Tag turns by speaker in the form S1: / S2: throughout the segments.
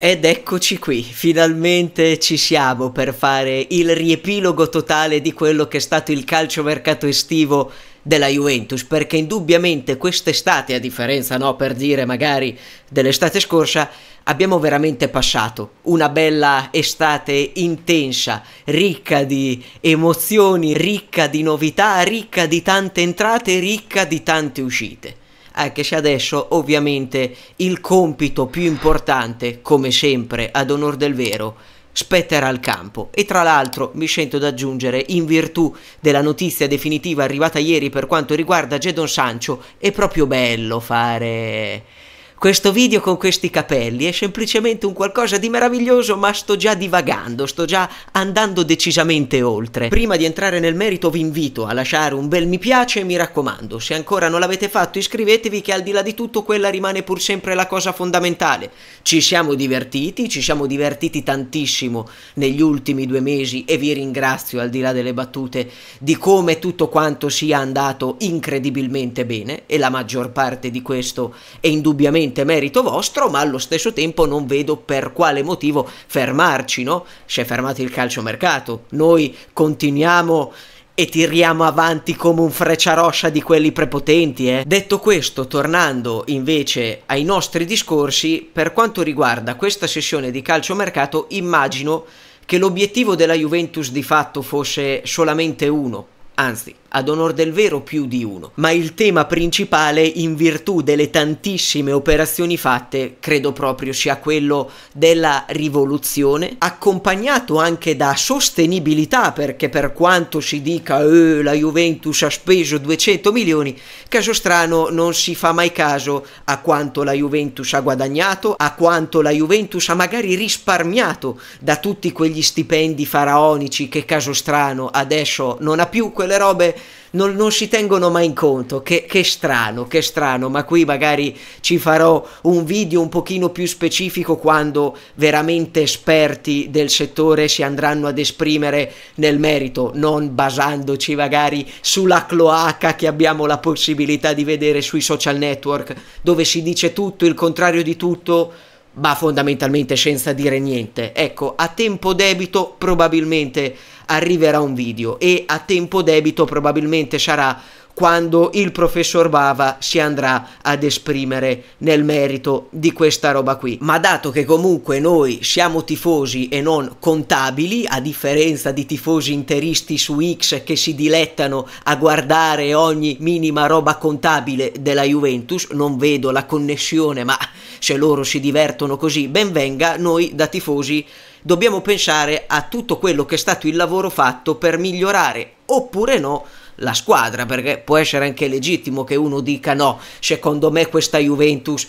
S1: Ed eccoci qui, finalmente ci siamo per fare il riepilogo totale di quello che è stato il calciomercato estivo della Juventus, perché indubbiamente quest'estate, a differenza, no, per dire magari dell'estate scorsa, abbiamo veramente passato una bella estate intensa, ricca di emozioni, ricca di novità, ricca di tante entrate, ricca di tante uscite anche eh, se adesso ovviamente il compito più importante, come sempre ad onor del vero, spetterà al campo e tra l'altro mi sento da aggiungere in virtù della notizia definitiva arrivata ieri per quanto riguarda Gedon Sancho è proprio bello fare questo video con questi capelli è semplicemente un qualcosa di meraviglioso, ma sto già divagando, sto già andando decisamente oltre. Prima di entrare nel merito vi invito a lasciare un bel mi piace e mi raccomando, se ancora non l'avete fatto iscrivetevi che al di là di tutto quella rimane pur sempre la cosa fondamentale. Ci siamo divertiti, ci siamo divertiti tantissimo negli ultimi due mesi e vi ringrazio al di là delle battute di come tutto quanto sia andato incredibilmente bene e la maggior parte di questo è indubbiamente ovviamente merito vostro, ma allo stesso tempo non vedo per quale motivo fermarci, no? Si è fermato il calciomercato, noi continuiamo e tiriamo avanti come un frecciaroscia di quelli prepotenti, eh? Detto questo, tornando invece ai nostri discorsi, per quanto riguarda questa sessione di calciomercato, immagino che l'obiettivo della Juventus di fatto fosse solamente uno, anzi ad onor del vero più di uno, ma il tema principale in virtù delle tantissime operazioni fatte credo proprio sia quello della rivoluzione, accompagnato anche da sostenibilità perché per quanto si dica eh, la Juventus ha speso 200 milioni, caso strano non si fa mai caso a quanto la Juventus ha guadagnato, a quanto la Juventus ha magari risparmiato da tutti quegli stipendi faraonici che caso strano adesso non ha più quelle robe non, non si tengono mai in conto. Che, che, strano, che strano, ma qui magari ci farò un video un pochino più specifico quando veramente esperti del settore si andranno ad esprimere nel merito, non basandoci magari sulla cloaca che abbiamo la possibilità di vedere sui social network, dove si dice tutto, il contrario di tutto ma fondamentalmente senza dire niente. Ecco, a tempo debito probabilmente arriverà un video e a tempo debito probabilmente sarà quando il professor Bava si andrà ad esprimere nel merito di questa roba qui. Ma dato che comunque noi siamo tifosi e non contabili, a differenza di tifosi interisti su X che si dilettano a guardare ogni minima roba contabile della Juventus, non vedo la connessione, ma se loro si divertono così, ben venga, noi da tifosi dobbiamo pensare a tutto quello che è stato il lavoro fatto per migliorare oppure no la squadra, perché può essere anche legittimo che uno dica no, secondo me questa Juventus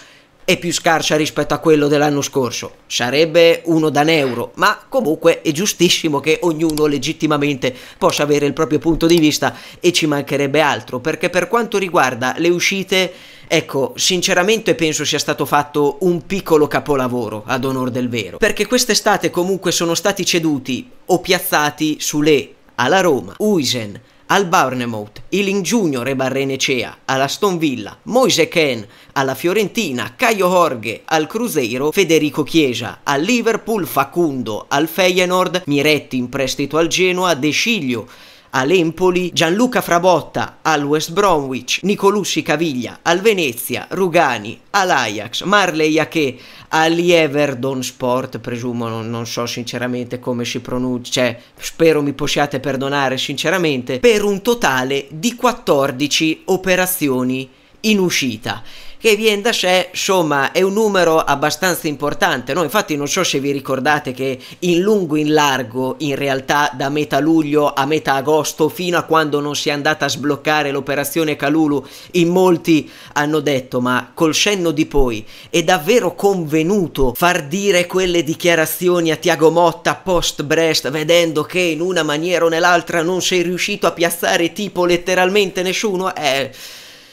S1: è più scarsa rispetto a quello dell'anno scorso. Sarebbe uno da euro, ma comunque è giustissimo che ognuno legittimamente possa avere il proprio punto di vista e ci mancherebbe altro, perché per quanto riguarda le uscite, ecco, sinceramente penso sia stato fatto un piccolo capolavoro ad onor del vero, perché quest'estate comunque sono stati ceduti o piazzati su le alla Roma, Uisen, al Barnemouth, Ealing Junior e Barrenecea, alla Stone Villa, Moise Ken, alla Fiorentina, Caio Jorge, al Cruzeiro, Federico Chiesa, al Liverpool Facundo, al Feyenoord, Miretti in prestito al Genoa, De Sciglio, all'Empoli, Gianluca Frabotta al West Bromwich, Nicolussi Caviglia al Venezia, Rugani all'Ajax, Marley Ache all'Everdon Sport, presumo, non, non, so sinceramente come si pronuncia, cioè, spero mi possiate perdonare sinceramente, per un totale di 14 operazioni in uscita che viene da sé, insomma, è un numero abbastanza importante. No? Infatti non so se vi ricordate che in lungo in largo, in realtà da metà luglio a metà agosto, fino a quando non si è andata a sbloccare l'operazione Calulu, in molti hanno detto ma col senno di poi è davvero convenuto far dire quelle dichiarazioni a Tiago Motta post Brest vedendo che in una maniera o nell'altra non sei riuscito a piazzare tipo letteralmente nessuno? Eh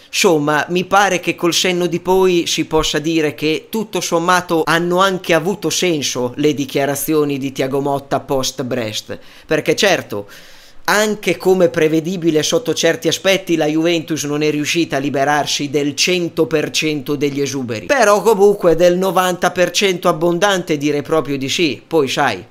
S1: Insomma, mi pare che col senno di poi si possa dire che tutto sommato hanno anche avuto senso le dichiarazioni di Tiago Motta post Brest, perché certo anche come prevedibile sotto certi aspetti la Juventus non è riuscita a liberarsi del 100% degli esuberi, però comunque del 90% abbondante direi proprio di sì, poi sai,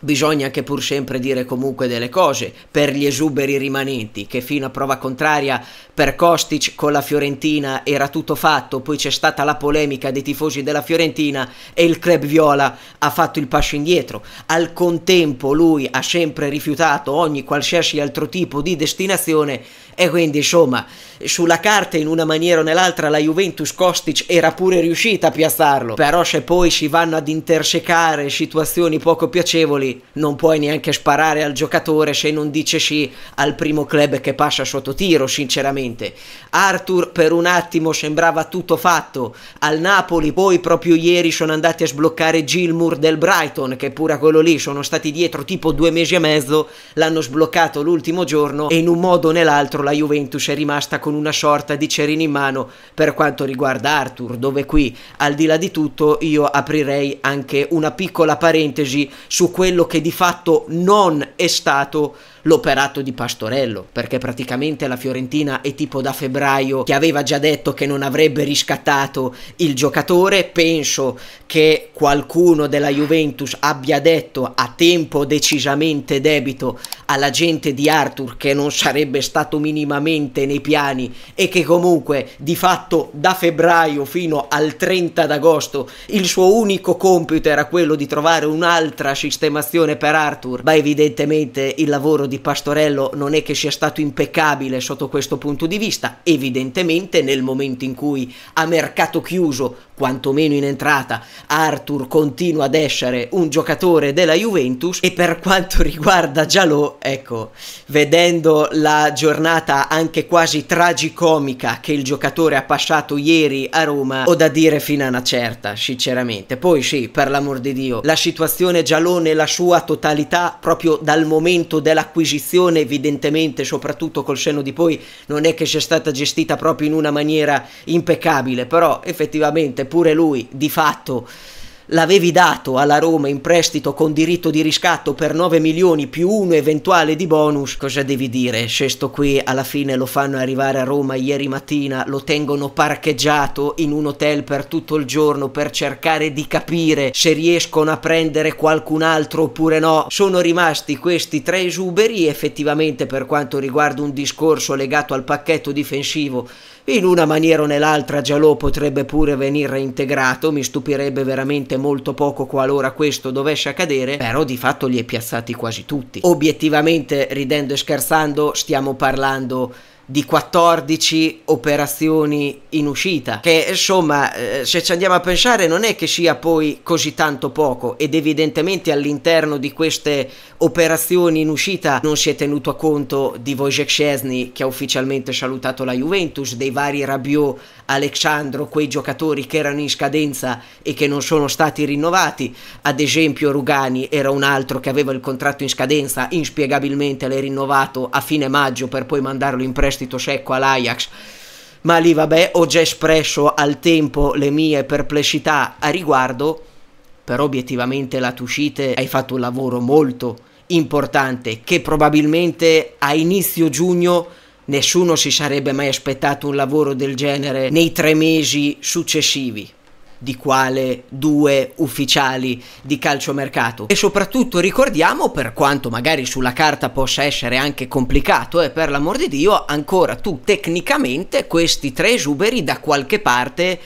S1: Bisogna anche pur sempre dire comunque delle cose per gli esuberi rimanenti, che fino a prova contraria per Kostic con la Fiorentina era tutto fatto, poi c'è stata la polemica dei tifosi della Fiorentina e il club viola ha fatto il passo indietro. Al contempo lui ha sempre rifiutato ogni qualsiasi altro tipo di destinazione e quindi insomma, sulla carta in una maniera o nell'altra la Juventus Kostic era pure riuscita a piazzarlo, però se poi si vanno ad intersecare situazioni poco piacevoli, non puoi neanche sparare al giocatore se non dice sì al primo club che passa sotto tiro, sinceramente. Arthur per un attimo sembrava tutto fatto al Napoli, poi proprio ieri sono andati a sbloccare Gilmour del Brighton, che pure a quello lì sono stati dietro tipo due mesi e mezzo, l'hanno sbloccato l'ultimo giorno e in un modo o nell'altro la Juventus è rimasta con una sorta di cerino in mano per quanto riguarda Arthur, dove qui al di là di tutto io aprirei anche una piccola parentesi su quello che di fatto non è stato l'operato di Pastorello, perché praticamente la Fiorentina è tipo da febbraio che aveva già detto che non avrebbe riscattato il giocatore, penso che qualcuno della Juventus abbia detto a tempo decisamente debito alla gente di Arthur che non sarebbe stato minimo minimamente nei piani e che comunque di fatto da febbraio fino al 30 d'agosto il suo unico compito era quello di trovare un'altra sistemazione per Arthur, ma evidentemente il lavoro di Pastorello non è che sia stato impeccabile sotto questo punto di vista, evidentemente nel momento in cui a mercato chiuso, quantomeno in entrata, Arthur continua ad essere un giocatore della Juventus e per quanto riguarda Giallo, ecco, vedendo la giornata giornata anche quasi tragicomica che il giocatore ha passato ieri a Roma, ho da dire fino a una certa, sinceramente. Poi sì, per l'amor di Dio, la situazione giallo nella sua totalità, proprio dal momento dell'acquisizione, evidentemente, soprattutto col senno di poi, non è che sia stata gestita proprio in una maniera impeccabile, però effettivamente pure lui, di fatto l'avevi dato alla Roma in prestito con diritto di riscatto per 9 milioni più uno eventuale di bonus, cosa devi dire? Sesto qui alla fine lo fanno arrivare a Roma ieri mattina, lo tengono parcheggiato in un hotel per tutto il giorno per cercare di capire se riescono a prendere qualcun altro oppure no. Sono rimasti questi tre esuberi effettivamente per quanto riguarda un discorso legato al pacchetto difensivo in una maniera o nell'altra Jalò potrebbe pure venire integrato, mi stupirebbe veramente molto poco qualora questo dovesse accadere, però di fatto li è piazzati quasi tutti. Obiettivamente, ridendo e scherzando, stiamo parlando di 14 operazioni in uscita che insomma eh, se ci andiamo a pensare non è che sia poi così tanto poco ed evidentemente all'interno di queste operazioni in uscita non si è tenuto a conto di Wojciech Szczesny che ha ufficialmente salutato la Juventus dei vari Rabiot, Alexandro quei giocatori che erano in scadenza e che non sono stati rinnovati ad esempio Rugani era un altro che aveva il contratto in scadenza inspiegabilmente l'è rinnovato a fine maggio per poi mandarlo in prestito prestito secco all'Ajax. Ma lì vabbè, ho già espresso al tempo le mie perplessità a riguardo, però obiettivamente la Tuscite hai fatto un lavoro molto importante che probabilmente a inizio giugno nessuno si sarebbe mai aspettato un lavoro del genere nei tre mesi successivi di quale due ufficiali di calciomercato. E soprattutto ricordiamo, per quanto magari sulla carta possa essere anche complicato, e eh, per l'amor di Dio, ancora tu tecnicamente questi tre esuberi da qualche parte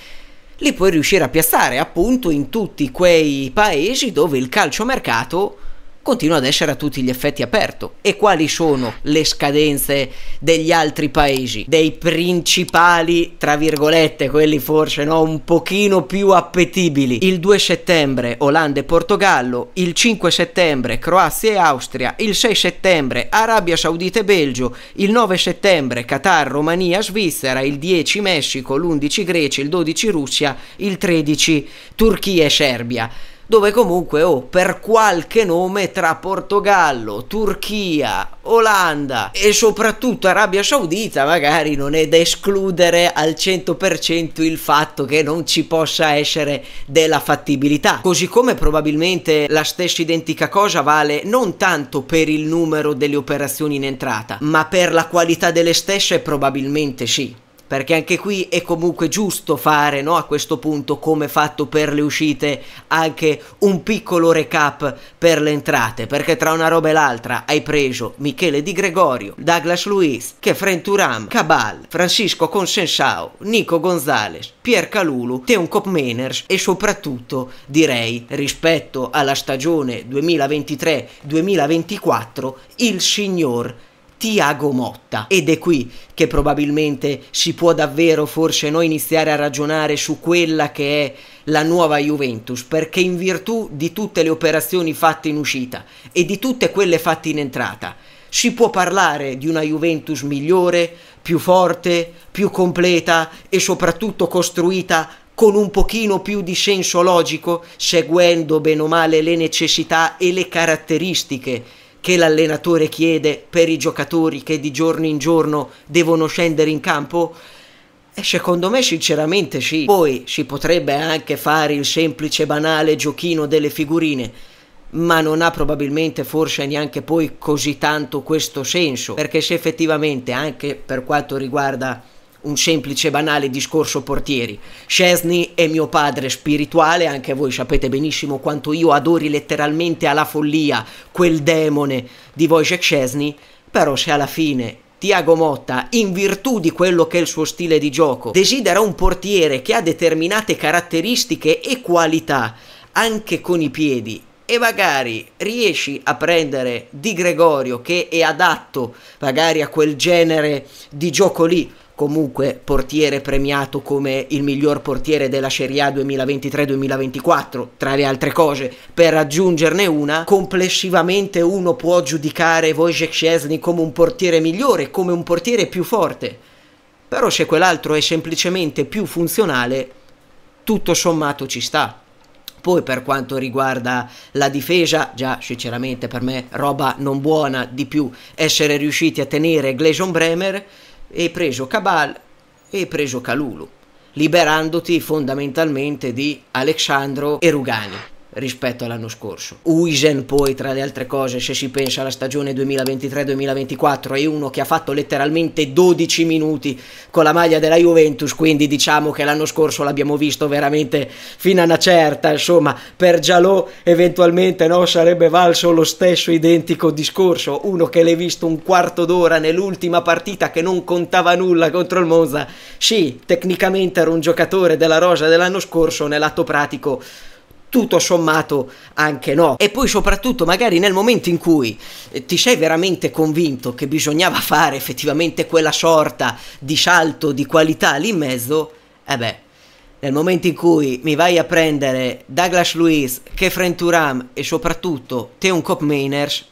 S1: li puoi riuscire a piazzare appunto in tutti quei paesi dove il calciomercato mercato continua ad essere a tutti gli effetti aperto. E quali sono le scadenze degli altri paesi, dei principali, tra virgolette, quelli forse no, un pochino più appetibili? Il 2 settembre Olanda e Portogallo, il 5 settembre Croazia e Austria, il 6 settembre Arabia Saudita e Belgio, il 9 settembre Qatar, Romania, Svizzera, il 10 Messico, l'11 Grecia, il 12 Russia, il 13 Turchia e Serbia dove comunque oh, per qualche nome tra Portogallo, Turchia, Olanda e soprattutto Arabia Saudita magari non è da escludere al 100% il fatto che non ci possa essere della fattibilità. Così come probabilmente la stessa identica cosa vale non tanto per il numero delle operazioni in entrata, ma per la qualità delle stesse probabilmente sì perché anche qui è comunque giusto fare no, a questo punto come fatto per le uscite anche un piccolo recap per le entrate perché tra una roba e l'altra hai preso Michele Di Gregorio, Douglas Luiz, Kefren Turam, Cabal, Francisco Consensao, Nico Gonzalez, Pier Calulu, Teun Kopmeners e soprattutto direi rispetto alla stagione 2023-2024 il signor Tiago Motta. Ed è qui che probabilmente si può davvero forse noi iniziare a ragionare su quella che è la nuova Juventus, perché in virtù di tutte le operazioni fatte in uscita e di tutte quelle fatte in entrata, si può parlare di una Juventus migliore, più forte, più completa e soprattutto costruita con un pochino più di senso logico, seguendo bene o male le necessità e le caratteristiche che l'allenatore chiede per i giocatori che di giorno in giorno devono scendere in campo? E secondo me sinceramente sì. Poi si potrebbe anche fare il semplice banale giochino delle figurine, ma non ha probabilmente forse neanche poi così tanto questo senso, perché se effettivamente anche per quanto riguarda un semplice e banale discorso portieri. Chesney è mio padre spirituale, anche voi sapete benissimo quanto io adori letteralmente alla follia quel demone di Wojciech Scesni, però se alla fine Tiago Motta, in virtù di quello che è il suo stile di gioco, desidera un portiere che ha determinate caratteristiche e qualità anche con i piedi e magari riesci a prendere Di Gregorio che è adatto magari a quel genere di gioco lì comunque portiere premiato come il miglior portiere della Serie A 2023-2024, tra le altre cose, per aggiungerne una, complessivamente uno può giudicare Wojciech Szczesny come un portiere migliore, come un portiere più forte, però se quell'altro è semplicemente più funzionale, tutto sommato ci sta. Poi per quanto riguarda la difesa, già sinceramente per me roba non buona di più essere riusciti a tenere Gleison Bremer, e preso Cabal e preso Calulu, liberandoti fondamentalmente di Alexandro e Rugani rispetto all'anno scorso. Uisen poi tra le altre cose se si pensa alla stagione 2023-2024 è uno che ha fatto letteralmente 12 minuti con la maglia della Juventus quindi diciamo che l'anno scorso l'abbiamo visto veramente fino a una certa insomma per Gialò eventualmente no, sarebbe valso lo stesso identico discorso uno che l'hai visto un quarto d'ora nell'ultima partita che non contava nulla contro il Monza sì tecnicamente era un giocatore della rosa dell'anno scorso nell'atto pratico tutto sommato anche no. E poi soprattutto magari nel momento in cui eh, ti sei veramente convinto che bisognava fare effettivamente quella sorta di salto di qualità lì in mezzo, eh beh, nel momento in cui mi vai a prendere Douglas Luiz, Kefren Turam e soprattutto Theon Cop Mainers,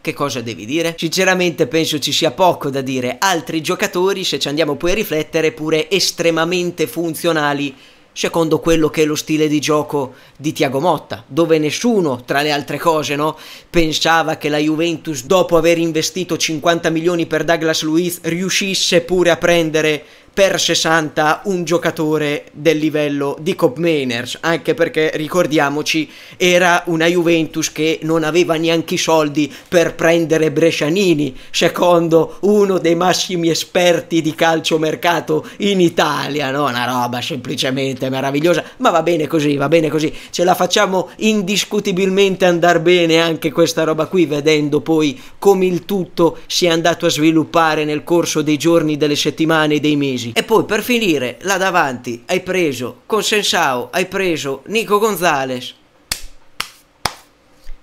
S1: che cosa devi dire? Sinceramente penso ci sia poco da dire, altri giocatori se ci andiamo poi a riflettere pure estremamente funzionali secondo quello che è lo stile di gioco di Tiago Motta, dove nessuno, tra le altre cose, no, pensava che la Juventus, dopo aver investito 50 milioni per Douglas Luiz, riuscisse pure a prendere per 60 un giocatore del livello di Cobb Mainers, anche perché ricordiamoci era una Juventus che non aveva neanche i soldi per prendere Brescianini, secondo uno dei massimi esperti di calciomercato in Italia, no? Una roba semplicemente meravigliosa, ma va bene così, va bene così, ce la facciamo indiscutibilmente andare bene anche questa roba qui, vedendo poi come il tutto si è andato a sviluppare nel corso dei giorni, delle settimane dei mesi. Parisi e poi per finire là davanti hai preso Consensao, hai preso Nico Gonzales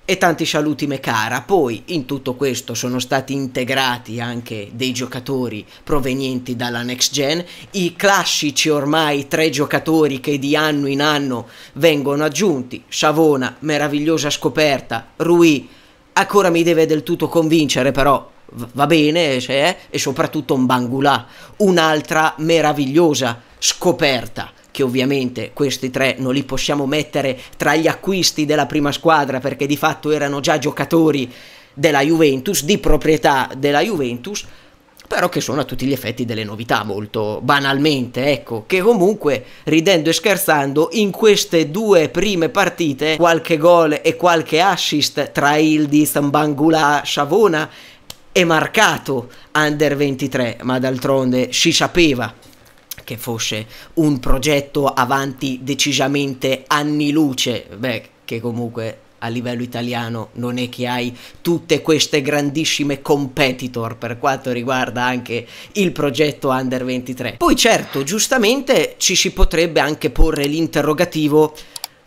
S1: e tanti saluti Mecara. Poi in tutto questo sono stati integrati anche dei giocatori provenienti dalla next gen, i classici ormai tre giocatori che di anno in anno vengono aggiunti, Savona, meravigliosa scoperta, Rui, ancora mi deve del tutto convincere però va bene, cioè, e soprattutto un Bangula, un'altra meravigliosa scoperta che ovviamente questi tre non li possiamo mettere tra gli acquisti della prima squadra perché di fatto erano già giocatori della Juventus, di proprietà della Juventus, però che sono a tutti gli effetti delle novità molto banalmente, ecco, che comunque ridendo e scherzando in queste due prime partite qualche gol e qualche assist tra Ildiz, Bangula, Savona è marcato Under 23, ma d'altronde si sapeva che fosse un progetto avanti decisamente anni luce, beh, che comunque a livello italiano non è che hai tutte queste grandissime competitor per quanto riguarda anche il progetto Under 23. Poi certo, giustamente ci si potrebbe anche porre l'interrogativo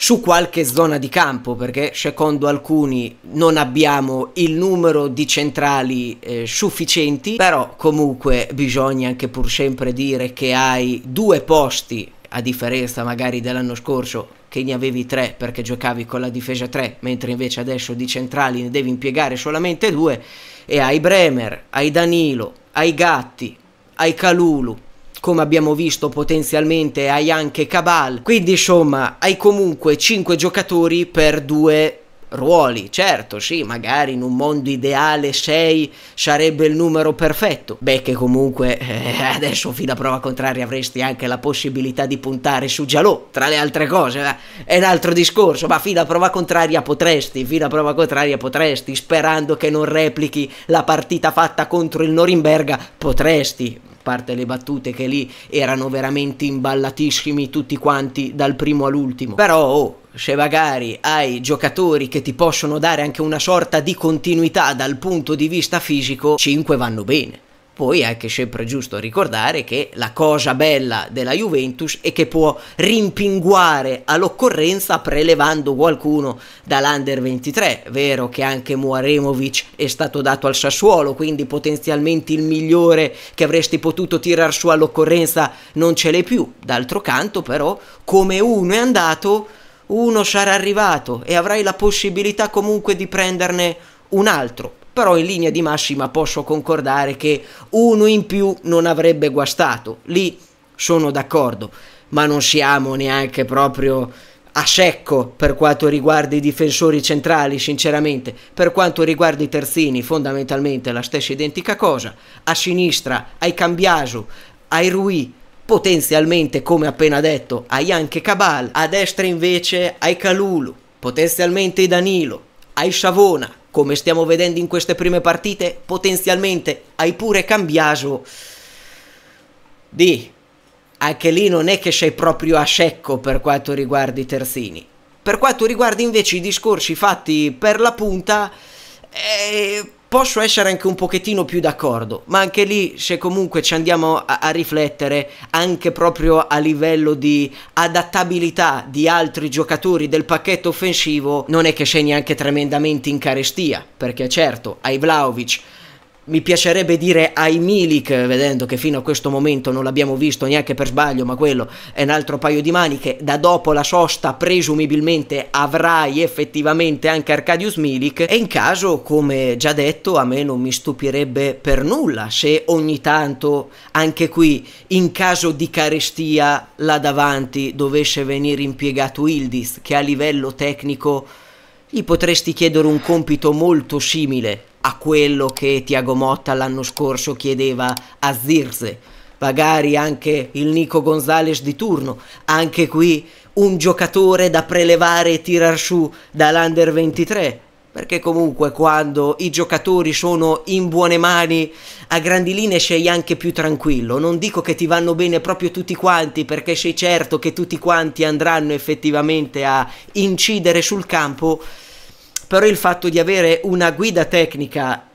S1: su qualche zona di campo perché secondo alcuni non abbiamo il numero di centrali eh, sufficienti però comunque bisogna anche pur sempre dire che hai due posti a differenza magari dell'anno scorso che ne avevi tre perché giocavi con la difesa 3 mentre invece adesso di centrali ne devi impiegare solamente due e hai Bremer, hai Danilo, hai Gatti, hai Calulu come abbiamo visto potenzialmente hai anche Cabal, quindi insomma hai comunque 5 giocatori per 2 ruoli, certo sì, magari in un mondo ideale 6 sarebbe il numero perfetto, beh che comunque eh, adesso fino a prova contraria avresti anche la possibilità di puntare su Giallo, tra le altre cose, eh, è un altro discorso, ma fino a prova contraria potresti, fino a prova contraria potresti, sperando che non replichi la partita fatta contro il Norimberga, potresti, parte le battute che lì erano veramente imballatissimi tutti quanti dal primo all'ultimo. Però oh, se magari hai giocatori che ti possono dare anche una sorta di continuità dal punto di vista fisico, 5 vanno bene. Poi è anche sempre giusto ricordare che la cosa bella della Juventus è che può rimpinguare all'occorrenza prelevando qualcuno dall'Under 23. Vero che anche Muaremovic è stato dato al Sassuolo, quindi potenzialmente il migliore che avresti potuto tirar su all'occorrenza non ce l'è più. D'altro canto però, come uno è andato, uno sarà arrivato e avrai la possibilità comunque di prenderne un altro. Però in linea di massima posso concordare che uno in più non avrebbe guastato. Lì sono d'accordo, ma non siamo neanche proprio a secco per quanto riguarda i difensori centrali, sinceramente. Per quanto riguarda i terzini, fondamentalmente la stessa identica cosa. A sinistra ai Cambiaso, ai Rui, potenzialmente, come appena detto, ai anche Cabal. A destra invece ai Calulu, potenzialmente ai Danilo, ai Savona, come stiamo vedendo in queste prime partite, potenzialmente hai pure cambiato di anche lì non è che sei proprio a secco per quanto riguarda i terzini. Per quanto riguarda invece i discorsi fatti per la punta, eh, Posso essere anche un pochettino più d'accordo, ma anche lì se comunque ci andiamo a, a riflettere anche proprio a livello di adattabilità di altri giocatori del pacchetto offensivo, non è che segni anche tremendamente in carestia, perché certo, ai Vlaovic mi piacerebbe dire ai Milik, vedendo che fino a questo momento non l'abbiamo visto neanche per sbaglio, ma quello è un altro paio di maniche, da dopo la sosta presumibilmente avrai effettivamente anche Arcadius Milik e in caso, come già detto, a me non mi stupirebbe per nulla se ogni tanto, anche qui, in caso di carestia là davanti dovesse venire impiegato Ildiz, che a livello tecnico gli potresti chiedere un compito molto simile a quello che Tiago Motta l'anno scorso chiedeva a Zirze, magari anche il Nico Gonzalez di turno, anche qui un giocatore da prelevare e tirar su dall'Under 23, perché comunque quando i giocatori sono in buone mani a grandi linee sei anche più tranquillo, non dico che ti vanno bene proprio tutti quanti perché sei certo che tutti quanti andranno effettivamente a incidere sul campo, però il fatto di avere una guida tecnica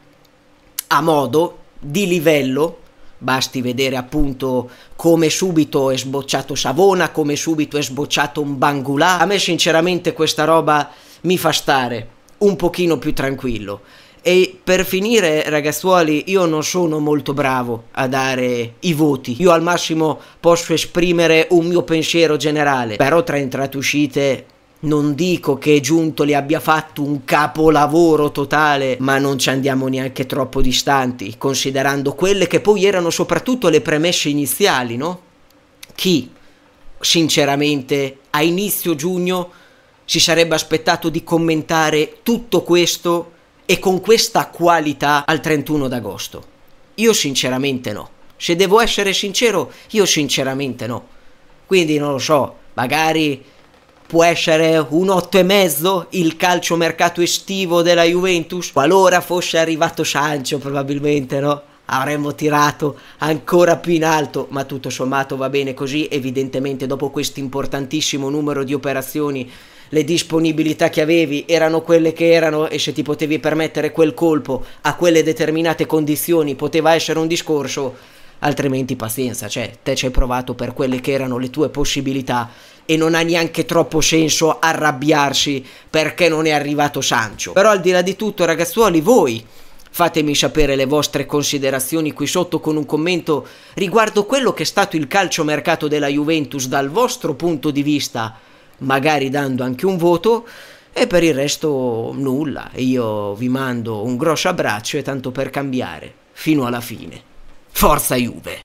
S1: a modo, di livello, basti vedere appunto come subito è sbocciato Savona, come subito è sbocciato un Bangulà, a me sinceramente questa roba mi fa stare un pochino più tranquillo. E per finire, ragazzuoli, io non sono molto bravo a dare i voti. Io al massimo posso esprimere un mio pensiero generale, però tra entrate e uscite non dico che Giunto Giuntoli abbia fatto un capolavoro totale, ma non ci andiamo neanche troppo distanti, considerando quelle che poi erano soprattutto le premesse iniziali, no? Chi, sinceramente, a inizio giugno si sarebbe aspettato di commentare tutto questo e con questa qualità al 31 d'agosto? Io sinceramente no. Se devo essere sincero, io sinceramente no. Quindi non lo so, magari Può essere un otto e mezzo il calciomercato estivo della Juventus? Qualora fosse arrivato Sancho probabilmente, no? avremmo tirato ancora più in alto, ma tutto sommato va bene così, evidentemente dopo questo importantissimo numero di operazioni le disponibilità che avevi erano quelle che erano e se ti potevi permettere quel colpo a quelle determinate condizioni poteva essere un discorso altrimenti pazienza, cioè te ci hai provato per quelle che erano le tue possibilità e non ha neanche troppo senso arrabbiarsi perché non è arrivato Sancio. Però al di là di tutto ragazzuoli voi Fatemi sapere le vostre considerazioni qui sotto con un commento riguardo quello che è stato il calciomercato della Juventus dal vostro punto di vista, magari dando anche un voto. E per il resto nulla, io vi mando un grosso abbraccio e tanto per cambiare, fino alla fine. Forza Juve!